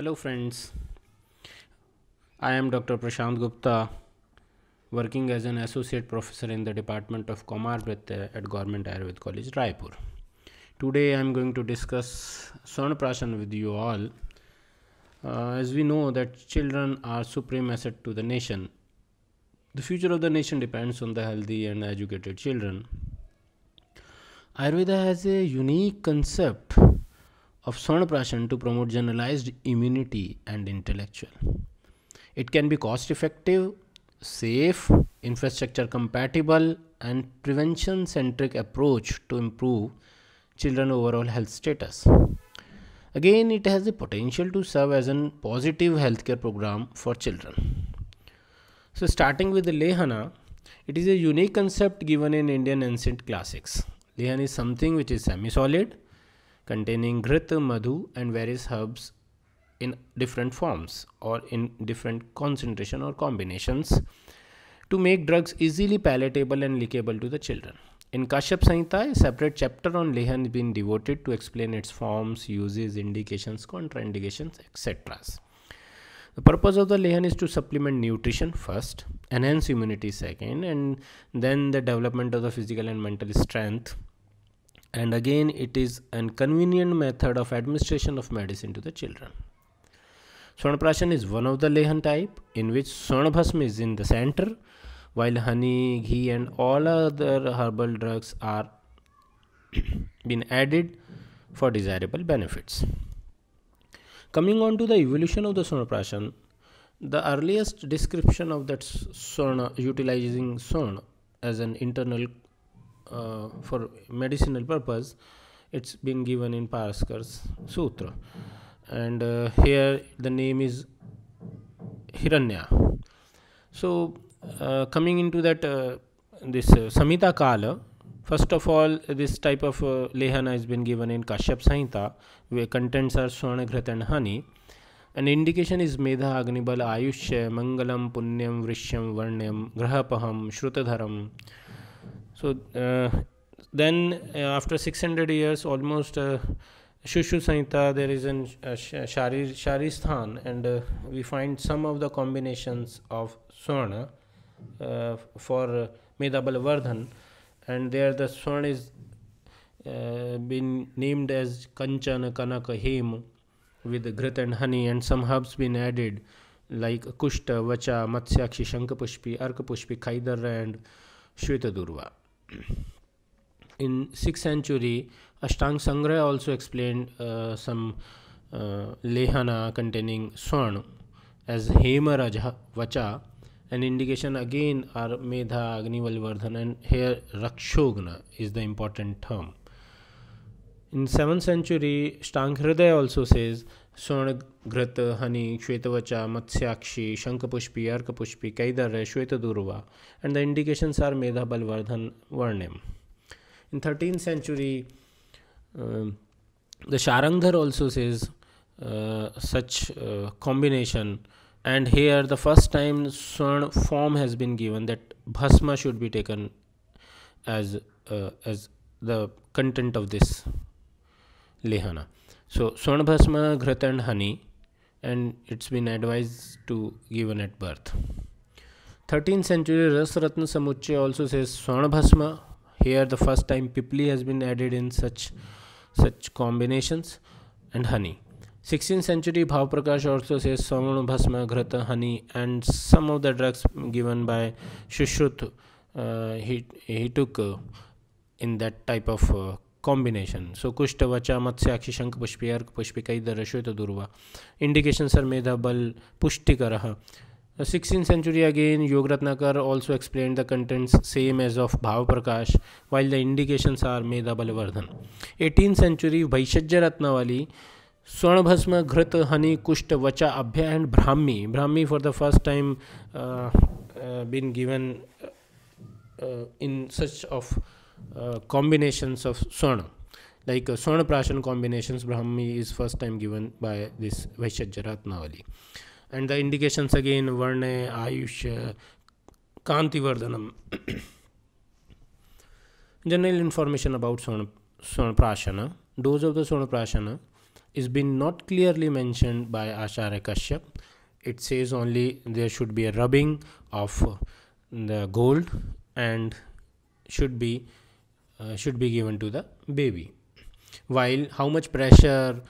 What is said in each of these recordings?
Hello friends, I am Dr. Prashant Gupta working as an associate professor in the Department of Komarbrit uh, at Government Ayurved College Raipur. Today I am going to discuss Swarnaprashan with you all. Uh, as we know that children are supreme asset to the nation. The future of the nation depends on the healthy and educated children. Ayurveda has a unique concept of Swarnaprashan to promote generalized immunity and intellectual. It can be cost effective, safe, infrastructure compatible and prevention centric approach to improve children overall health status. Again, it has the potential to serve as a positive healthcare program for children. So starting with the Lehana, it is a unique concept given in Indian ancient classics. Lehana is something which is semi-solid containing Ghrita, Madhu and various herbs in different forms or in different concentration or combinations to make drugs easily palatable and likable to the children. In Kashyap Sanhita, a separate chapter on lehan has been devoted to explain its forms, uses, indications, contraindications, etc. The purpose of the lehan is to supplement nutrition first, enhance immunity second, and then the development of the physical and mental strength and again it is an convenient method of administration of medicine to the children. Swarnaprashan is one of the lehan type in which Swarnabhasma is in the center while honey, ghee and all other herbal drugs are been added for desirable benefits. Coming on to the evolution of the Swarnaprashan, the earliest description of that Swarna utilizing Swarna as an internal uh, for medicinal purpose it's been given in paraskar's sutra and uh, here the name is hiranya so uh, coming into that uh, this uh, samhita kala first of all this type of uh, lehana has been given in kashyap Sahita, where contents are swanagrat and honey an indication is medha agnibal ayushya mangalam punyam vrishyam varnyam grahapaham shrutadharam so uh, then uh, after 600 years, almost uh, Shushu Sanhita, there is a uh, Shari, and uh, we find some of the combinations of Swarna uh, for uh, Medabal Vardhan, and there the Swarna is uh, been named as Kanchan Kanaka Hem with grit and honey, and some herbs been added like Kushta, Vacha, Matsyakshi, Shankapushpi, Arkapushpi, Kaidarra, and Shwetadurva in 6th century, Ashtang Sangra also explained uh, some uh, lehana containing swarn as Hema Vacha, an indication again are Medha, Agnivalvardhan and here Rakshogna is the important term. In 7th century, Stanghridaya also says स्वर्ण घृत Honey श्वेतवचा मत्स्याक्षी Shankhpushpi अर्कपुष्पी khadira shweta durva and the indications are medha balavardhan varnim in thirteen century the Sharangdhar also says such combination and he are the first time swarna form has been given that bhasma should be taken as as the content of this lehana So, Swanabhasma, Ghrata, and honey, and it's been advised to given at birth. 13th century Ras Ratna also says Swanabhasma. Here, the first time pipli has been added in such such combinations, and honey. 16th century Bhavprakash also says Swamanabhasma, Ghrata, honey, and some of the drugs given by Shushrut Uh, he, he took uh, in that type of uh, combination so kushtha vacha मत्स्याक्षी शंख पुष्पी अर्क कई दरश्व तो दुर्वा indication sir मेधा बल पुष्टिकर sixteen century again Yoga Ratnakar also explain the contents same as of Bhava Prakash while the indications are medha balavardhan eighteen century Bhaishajya Ratnavali swarnabhasma ghrita honey kushtha vacha abhaya and brahmi brahmi for the first time been given in such of Uh, combinations of Swarna. Like uh, Swarna Prashan combinations, Brahmi is first time given by this Vaishyajaratnavali. And the indications again, Varne, Ayush, Kantivardhanam. General information about Swarna, Swarna Prashana. Dose of the Swarna Prashana is been not clearly mentioned by Acharya Kashyap. It says only there should be a rubbing of the gold and should be uh, should be given to the baby while how much pressure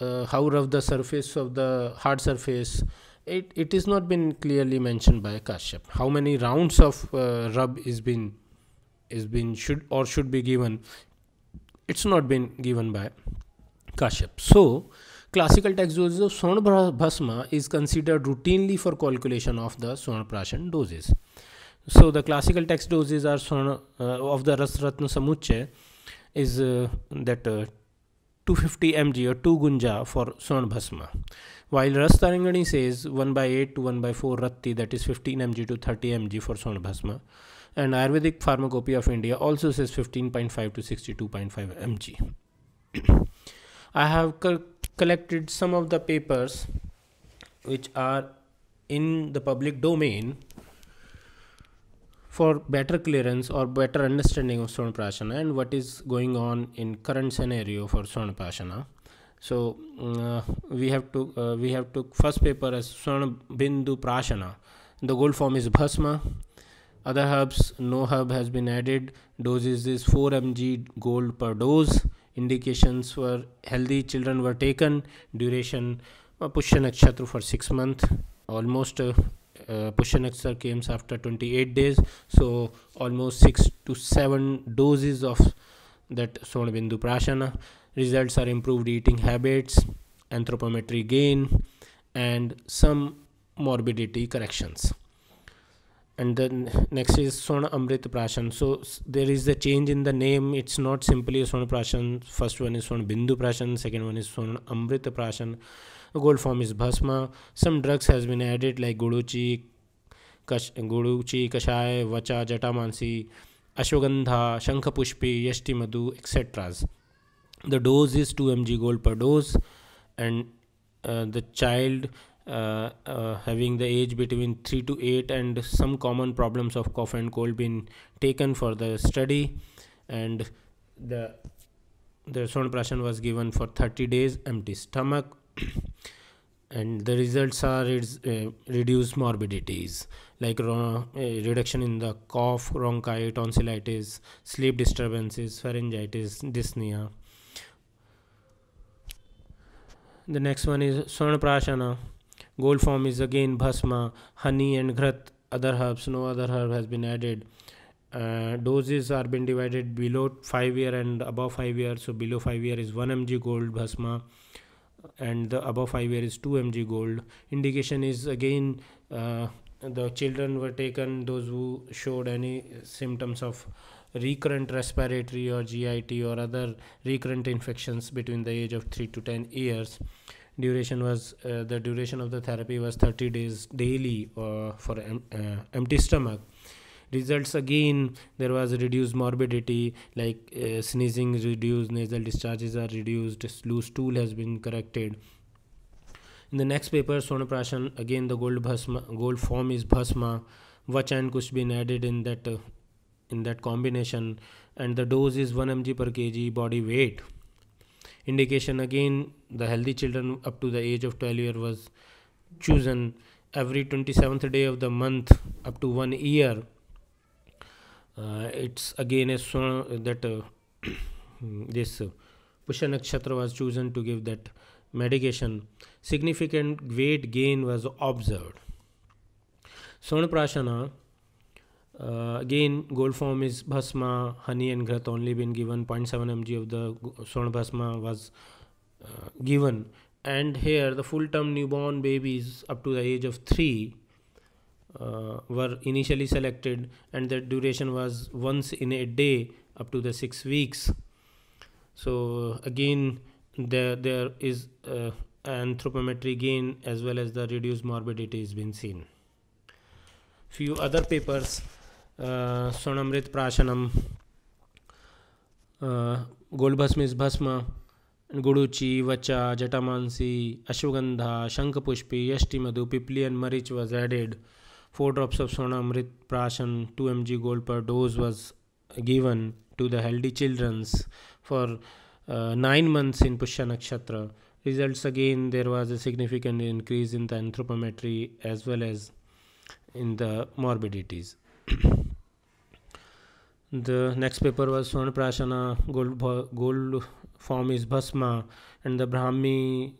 uh, how rough the surface of the hard surface it, it is not been clearly mentioned by kashyap how many rounds of uh, rub is been is been should or should be given it's not been given by kashyap so classical taxosis of swarnabhasma is considered routinely for calculation of the swarnaprashan doses so the classical text doses are uh, of the Rasratna Ratna is uh, that uh, 250 mg or 2 gunja for swan bhasma. While Ras says 1 by 8 to 1 by 4 ratti that is 15 mg to 30 mg for swan bhasma. And Ayurvedic Pharmacopoeia of India also says 15.5 to 62.5 mg. I have co collected some of the papers which are in the public domain for better clearance or better understanding of Swarnaprasana and what is going on in current scenario for Swarnaprasana. So mm, uh, we have to uh, we have to first paper as Swarna Bindu prashana. The gold form is Bhasma. Other herbs, no herb has been added. Doses is 4 mg gold per dose. Indications were healthy children were taken. Duration uh, Pushya Nakshatra for 6 months. Almost uh, uh, extra comes after 28 days so almost 6 to 7 doses of that Bindu Prashana results are improved eating habits anthropometry gain and some morbidity corrections and then next is Sona Amrit Prashan. So there is a change in the name. It's not simply Sona Prashan. First one is Sona Bindu Prashan. Second one is Sona Amrit Prashan. The gold form is bhasma. Some drugs has been added like guduchi, kash, guduchi, kashaya, vacha, jatamansi, ashwagandha, shankapushpi, madhu, etc. The dose is 2 mg gold per dose and uh, the child uh, uh, having the age between 3 to 8 and some common problems of cough and cold been taken for the study and the the sonprashan was given for 30 days empty stomach and the results are uh, reduced morbidities like uh, reduction in the cough, bronchitis, tonsillitis, sleep disturbances, pharyngitis, dyspnea. The next one is Swarnaprashana. Gold form is again bhasma, honey and grat, other herbs, no other herb has been added. Uh, doses are been divided below 5 year and above 5 year. So below 5 year is 1 mg gold bhasma and the above 5 year is 2 mg gold indication is again uh, the children were taken those who showed any symptoms of recurrent respiratory or git or other recurrent infections between the age of 3 to 10 years duration was uh, the duration of the therapy was 30 days daily uh, for em uh, empty stomach results again there was reduced morbidity like uh, sneezing is reduced nasal discharges are reduced loose stool has been corrected in the next paper sonoprashan again the gold bhasma gold form is bhasma vachan kush been added in that uh, in that combination and the dose is 1 mg per kg body weight indication again the healthy children up to the age of 12 year was chosen every 27th day of the month up to one year uh, it's again a swan that uh, this Pusha Nakshatra was chosen to give that medication. Significant weight gain was observed. Swarnaprasana uh, again, gold form is bhasma, honey and grat only been given. 0.7 mg of the bhasma was uh, given. And here, the full term newborn babies up to the age of 3 uh, were initially selected and the duration was once in a day up to the six weeks so again there there is uh, anthropometry gain as well as the reduced morbidity is been seen few other papers uh, sonamrit prashanam uh, golbhasma bhasma Guduchi, Vacha, Jatamansi, Ashwagandha, Shankapushpi, Madhu, Pipli and Marich was added. 4 drops of Sona Amrit Prashan 2 mg gold per dose was given to the healthy childrens for uh, 9 months in Pushya Nakshatra. Results again, there was a significant increase in the anthropometry as well as in the morbidities. the next paper was Sona Prashana, gold, gold form is Bhasma, and the Brahmi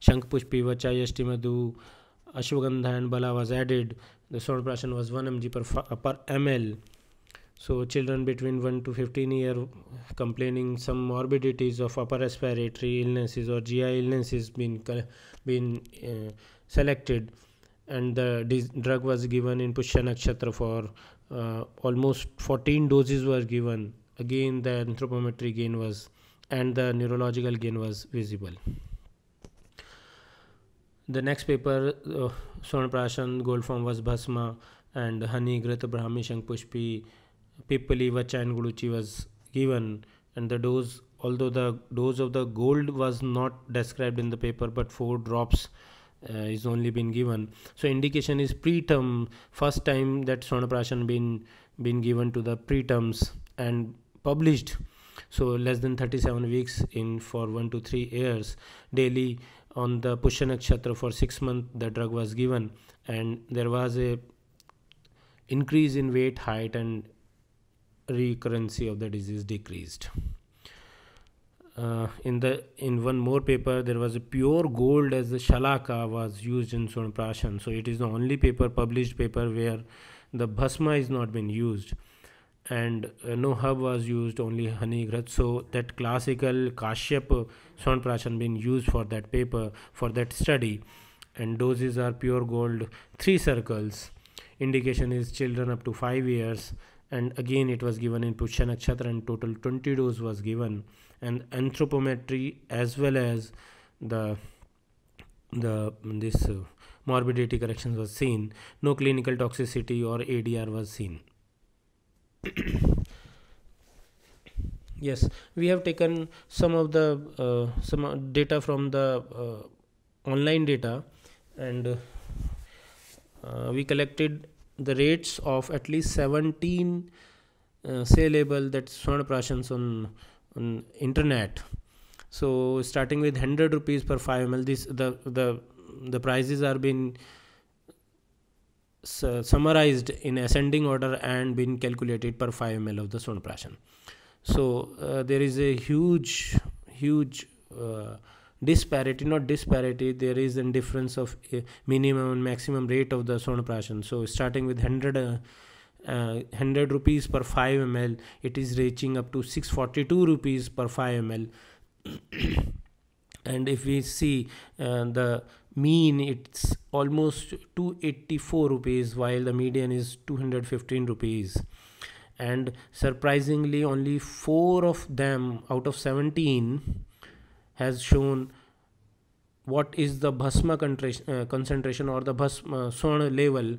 Shankpushpi Vachayashti Madhu. Ashwagandha and Bala was added the sound pressure was 1 mg per, per ml so children between 1 to 15 year complaining some morbidities of upper respiratory illnesses or gi illnesses been been uh, selected and the drug was given in pushya nakshatra for uh, almost 14 doses were given again the anthropometry gain was and the neurological gain was visible the next paper, uh, Gold form was Bhasma, and Honey, Grita, Brahmi, Pushpi Pipali, Vacha, and was given. And the dose, although the dose of the gold was not described in the paper, but four drops uh, is only been given. So indication is preterm, first time that Swarnaprashan been been given to the preterms and published so less than 37 weeks in for 1 to 3 years daily on the Pushya Nakshatra for six months the drug was given and there was a increase in weight, height and recurrency of the disease decreased. Uh, in the in one more paper there was a pure gold as the shalaka was used in prashan. So it is the only paper published paper where the bhasma is not been used and uh, no herb was used only honey so that classical kashyap swanprachan been used for that paper for that study and doses are pure gold three circles indication is children up to 5 years and again it was given in Pushya and total 20 dose was given and anthropometry as well as the the this uh, morbidity corrections was seen no clinical toxicity or ADR was seen yes we have taken some of the uh, some uh, data from the uh, online data and uh, we collected the rates of at least 17 uh, say label that swarnaprashans on on internet so starting with 100 rupees per 5 ml this the the the prices are being summarized in ascending order and been calculated per 5 ml of the sonopration. So uh, there is a huge, huge uh, disparity, not disparity, there is a difference of uh, minimum and maximum rate of the sonopration. So starting with 100, 100 uh, uh, rupees per 5 ml, it is reaching up to 642 rupees per 5 ml and if we see uh, the mean it's almost 284 rupees while the median is 215 rupees and surprisingly only 4 of them out of 17 has shown what is the bhasma uh, concentration or the bhasma uh, sona level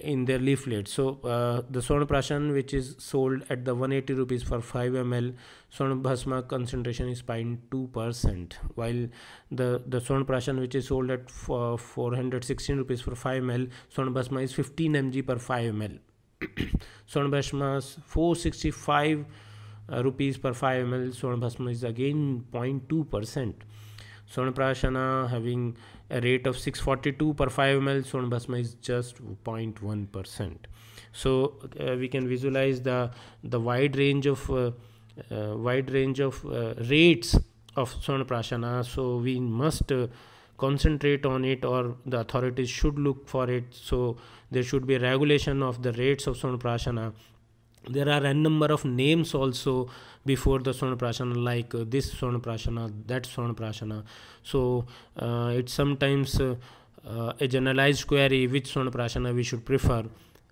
in their leaflet. So uh, the prashan which is sold at the 180 rupees for 5 ml bhasma concentration is 0.2% while the, the prashan which is sold at uh, 416 rupees for 5 ml bhasma is 15 mg per 5 ml. Swarnabhasma is 465 uh, rupees per 5 ml bhasma is again 0.2%. prashana having a rate of 642 per 5 ml sodium basma is just 0.1 percent so uh, we can visualize the the wide range of uh, uh, wide range of uh, rates of prashana. so we must uh, concentrate on it or the authorities should look for it so there should be regulation of the rates of sonaprasana there are n number of names also before the prashana like uh, this prashana that prashana. so uh, it's sometimes uh, uh a generalized query which prashana we should prefer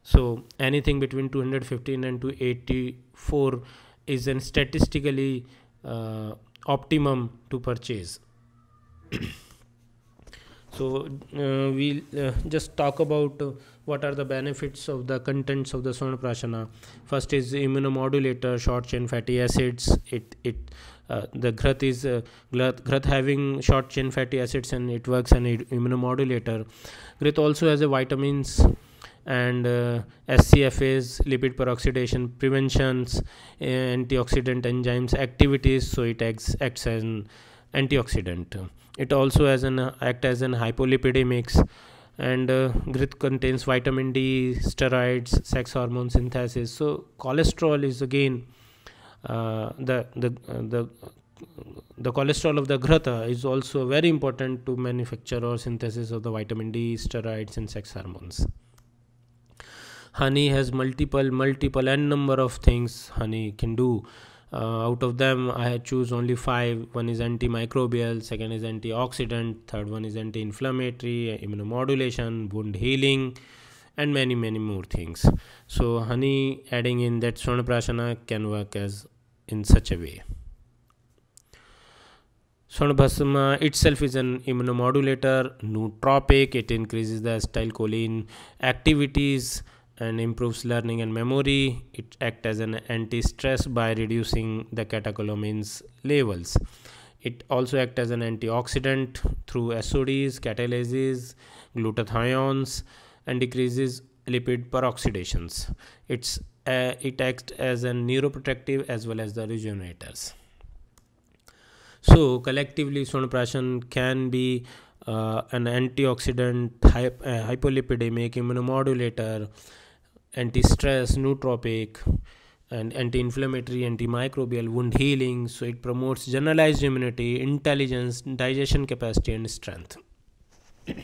so anything between 215 and 284 is an statistically uh, optimum to purchase so uh, we'll just talk about what are the benefits of the contents of the Swarnaprasana? First is immunomodulator, short chain fatty acids. It it uh, the growth is uh, having short chain fatty acids and it works an immunomodulator. growth also has a vitamins and uh, SCFAs, lipid peroxidation preventions, antioxidant enzymes activities. So it acts acts as an antioxidant. It also has an act as an hypolipidemics and uh, grit contains vitamin D, steroids, sex hormone synthesis. So cholesterol is again uh, the the uh, the the cholesterol of the grata is also very important to manufacture or synthesis of the vitamin D, steroids, and sex hormones. Honey has multiple, multiple, n number of things honey can do uh, out of them i choose only five one is antimicrobial second is antioxidant third one is anti-inflammatory immunomodulation wound healing and many many more things so honey adding in that swarnaprasana can work as in such a way Swarnabhasma itself is an immunomodulator nootropic it increases the acetylcholine activities and improves learning and memory. It acts as an anti-stress by reducing the catecholamines levels. It also acts as an antioxidant through SODs, catalases, glutathiones, and decreases lipid peroxidations. It's uh, it acts as a neuroprotective as well as the regenerators. So collectively, sonoprashan can be uh, an antioxidant, hy uh, hypolipidemic, immunomodulator, anti-stress nootropic and anti-inflammatory antimicrobial wound healing so it promotes generalized immunity intelligence digestion capacity and strength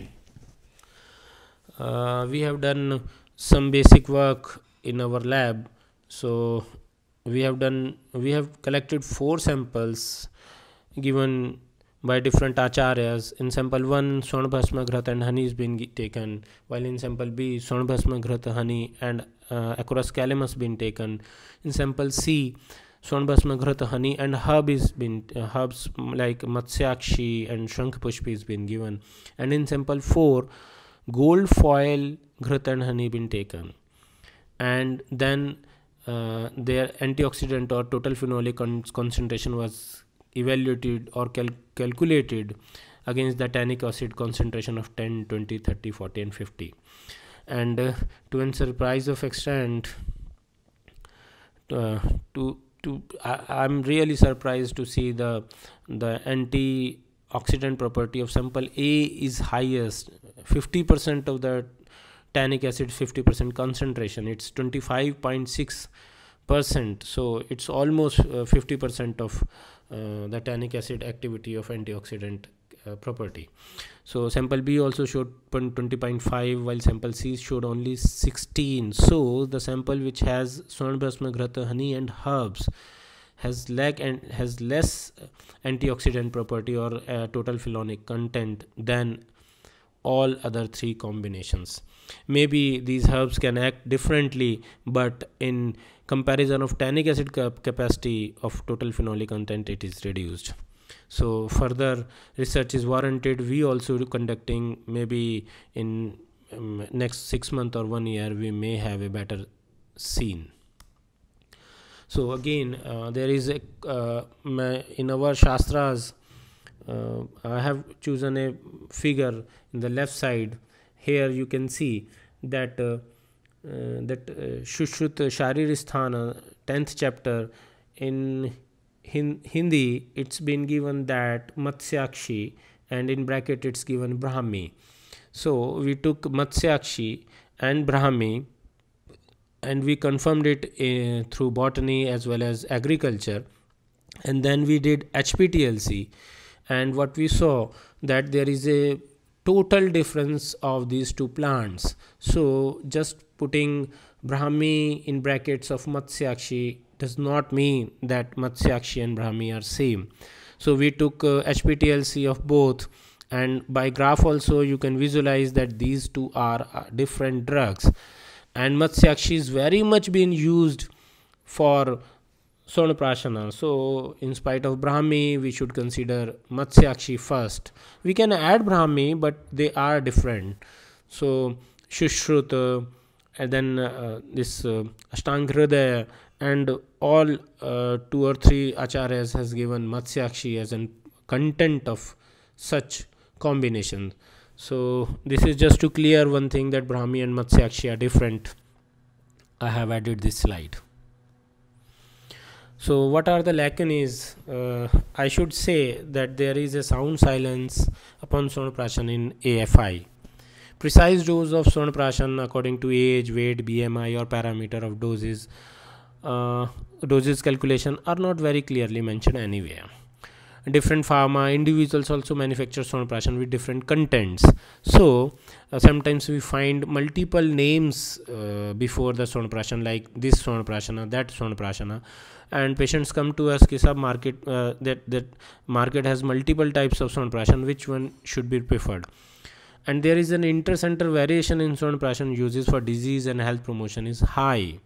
uh, we have done some basic work in our lab so we have done we have collected four samples given by different acharyas. In sample 1, Swarnabhasma Ghrata and honey is being taken, while in sample B, Swarnabhasma Ghrata, honey and uh, across been taken. In sample C, Swarnabhasma Ghrata, honey and herb is been, uh, herbs like Matsyakshi and Shankhpushpi is been given. And in sample 4, gold foil Ghrata and honey been taken. And then uh, their antioxidant or total phenolic con concentration was evaluated or cal calculated against the tannic acid concentration of 10 20 30 40 and 50 and uh, to answer surprise of extent uh, to to I, am really surprised to see the the antioxidant property of sample a is highest 50% of the tannic acid 50% concentration it's 25.6 percent so it's almost uh, 50 percent of uh, the tannic acid activity of antioxidant uh, property. So sample B also showed 20.5 while sample C showed only 16. So the sample which has Sonabhasmagrata honey and herbs has lack and has less uh, antioxidant property or uh, total phenolic content than all other three combinations. Maybe these herbs can act differently but in comparison of tannic acid cap capacity of total phenolic content it is reduced so further research is warranted we also conducting maybe in um, next 6 month or 1 year we may have a better scene so again uh, there is a uh, in our shastras uh, i have chosen a figure in the left side here you can see that uh, uh, that uh, Shushut Shariristhana, 10th chapter, in Hindi, it's been given that Matsyakshi, and in bracket, it's given Brahmi. So we took Matsyakshi and Brahmi and we confirmed it uh, through botany as well as agriculture. And then we did HPTLC, and what we saw that there is a total difference of these two plants. So just putting Brahmi in brackets of Matsyakshi does not mean that Matsyakshi and Brahmi are same. So we took uh, HPTLC of both and by graph also you can visualize that these two are uh, different drugs and Matsyakshi is very much being used for so, in spite of Brahmi, we should consider Matsyakshi first. We can add Brahmi, but they are different. So, Shushruta, and then uh, this uh, Ashtangradaya, and all uh, two or three acharyas has given Matsyakshi as a content of such combination. So, this is just to clear one thing that Brahmi and Matsyakshi are different. I have added this slide so what are the lacune uh, i should say that there is a sound silence upon sonoprashan in afi precise dose of sonoprashan according to age weight bmi or parameter of doses uh, doses calculation are not very clearly mentioned anywhere different pharma individuals also manufacture sonoprashan with different contents so uh, sometimes we find multiple names uh, before the sonoprashan like this sonoprasana that sonoprasana and patients come to us कि market uh, that that market has multiple types of sonopression which one should be preferred and there is an intercenter variation in sonopression uses for disease and health promotion is high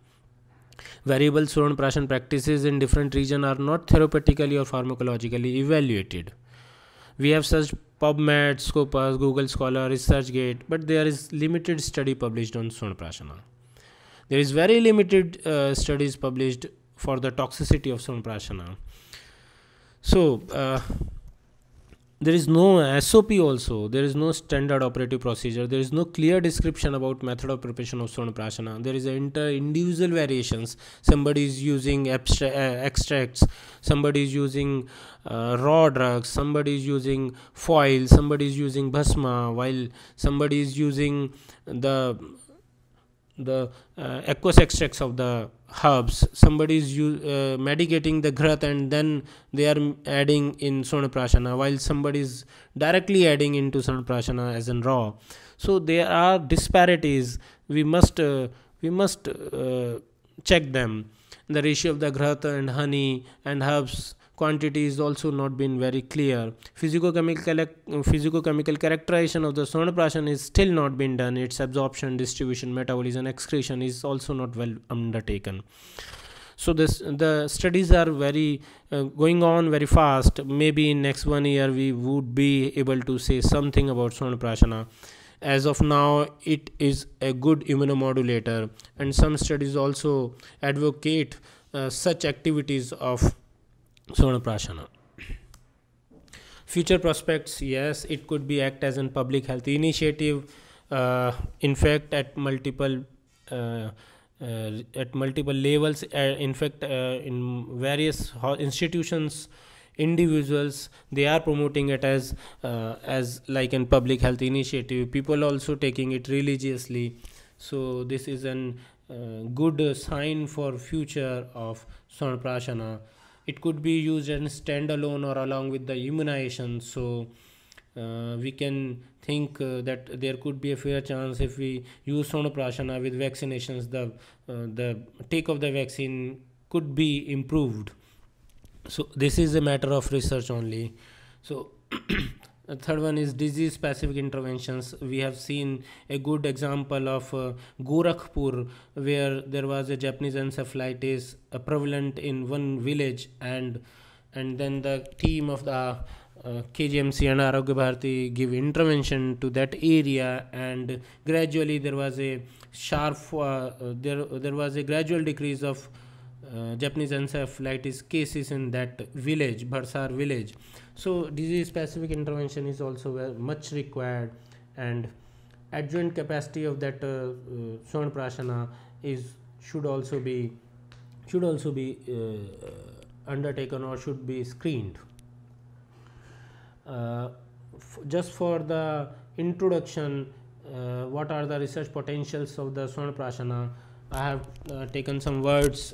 variable sonopression practices in different region are not therapeutically or pharmacologically evaluated we have such PubMed, Scopus, Google Scholar, ResearchGate, but there is limited study published on sonoprasana. There is very limited uh, studies published for the toxicity of Sonprasana. So uh, there is no SOP also, there is no standard operative procedure, there is no clear description about method of preparation of Sonaprasana. There is inter individual variations. Somebody is using uh, extracts, somebody is using uh, raw drugs, somebody is using foil, somebody is using basma. while somebody is using the the uh, aqueous extracts of the herbs somebody is uh, medicating the grath and then they are adding in sonaprasana while somebody is directly adding into sonaprasana as in raw so there are disparities we must uh, we must uh, check them the ratio of the grath and honey and herbs quantity is also not been very clear. Physicochemical, physicochemical characterization of the sonoprasion is still not been done. Its absorption, distribution, metabolism, excretion is also not well undertaken so this the studies are very uh, going on very fast maybe in next one year we would be able to say something about sonoprasana as of now it is a good immunomodulator and some studies also advocate uh, such activities of prashana Future prospects, yes, it could be act as a public health initiative. Uh, in fact, at multiple uh, uh, at multiple levels, uh, in fact, uh, in various institutions, individuals, they are promoting it as uh, as like in public health initiative. People also taking it religiously. So this is a good sign for future of Sonaprasana it could be used in standalone or along with the immunization so uh, we can think uh, that there could be a fair chance if we use sonoprasana with vaccinations the uh, the take of the vaccine could be improved so this is a matter of research only so third one is disease specific interventions. We have seen a good example of uh, Gorakhpur, where there was a Japanese encephalitis uh, prevalent in one village, and and then the team of the uh, KGMC and Arogya Bharati give intervention to that area, and gradually there was a sharp uh, there there was a gradual decrease of uh, Japanese encephalitis cases in that village, Barsar village. So disease specific intervention is also much required and adjoint capacity of that uh, uh Swan Prashana is should also be should also be uh, uh undertaken or should be screened. Uh, just for the introduction, uh, what are the research potentials of the Swan Prashana? I have taken some words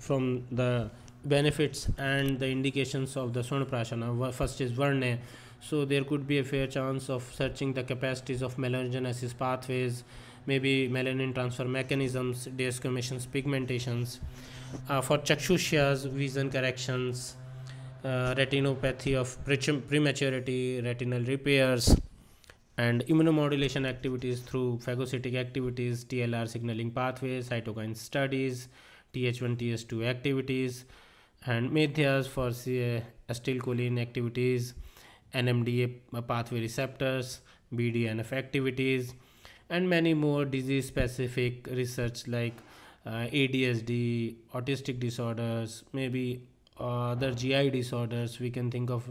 from the benefits and the indications of the Swarnaprashana. First is varne. So there could be a fair chance of searching the capacities of melanogenesis pathways, maybe melanin transfer mechanisms, desquamations, pigmentations. Uh, for Chakshushyas, vision corrections, uh, retinopathy of prematurity, retinal repairs, and immunomodulation activities through phagocytic activities, TLR signaling pathways, cytokine studies, TH1, TH2 activities, and media's for acetylcholine activities, NMDA uh, pathway receptors, BDNF activities, and many more disease specific research like uh, ADSD, autistic disorders, maybe uh, other GI disorders. We can think of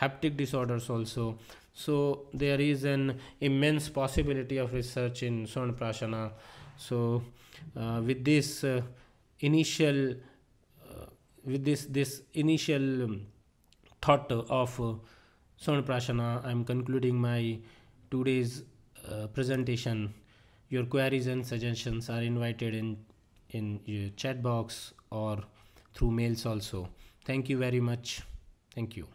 haptic disorders also. So there is an immense possibility of research in Sonprasana. So uh, with this uh, initial uh, with this this initial um, thought of uh, prashana, I'm concluding my today's uh, presentation. Your queries and suggestions are invited in in your chat box or through mails also. Thank you very much. Thank you.